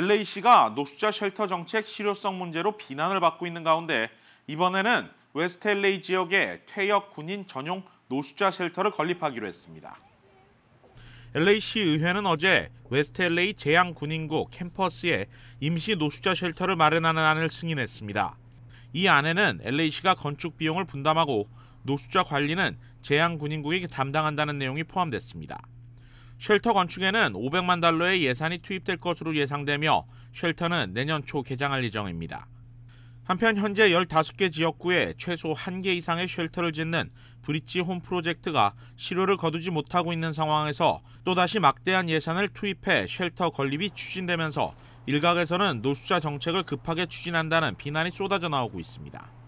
LAC가 노숙자 쉘터 정책 실효성 문제로 비난을 받고 있는 가운데 이번에는 웨스트 LA 지역에 퇴역 군인 전용 노숙자 쉘터를 건립하기로 했습니다. LAC 의회는 어제 웨스트 LA 재향군인구 캠퍼스에 임시 노숙자 쉘터를 마련하는 안을 승인했습니다. 이 안에는 LAC가 건축 비용을 분담하고 노숙자 관리는 재향군인구에게 담당한다는 내용이 포함됐습니다. 쉘터 건축에는 500만 달러의 예산이 투입될 것으로 예상되며 쉘터는 내년 초 개장할 예정입니다. 한편 현재 15개 지역구에 최소 1개 이상의 쉘터를 짓는 브릿지 홈 프로젝트가 실효를 거두지 못하고 있는 상황에서 또다시 막대한 예산을 투입해 쉘터 건립이 추진되면서 일각에서는 노숙자 정책을 급하게 추진한다는 비난이 쏟아져 나오고 있습니다.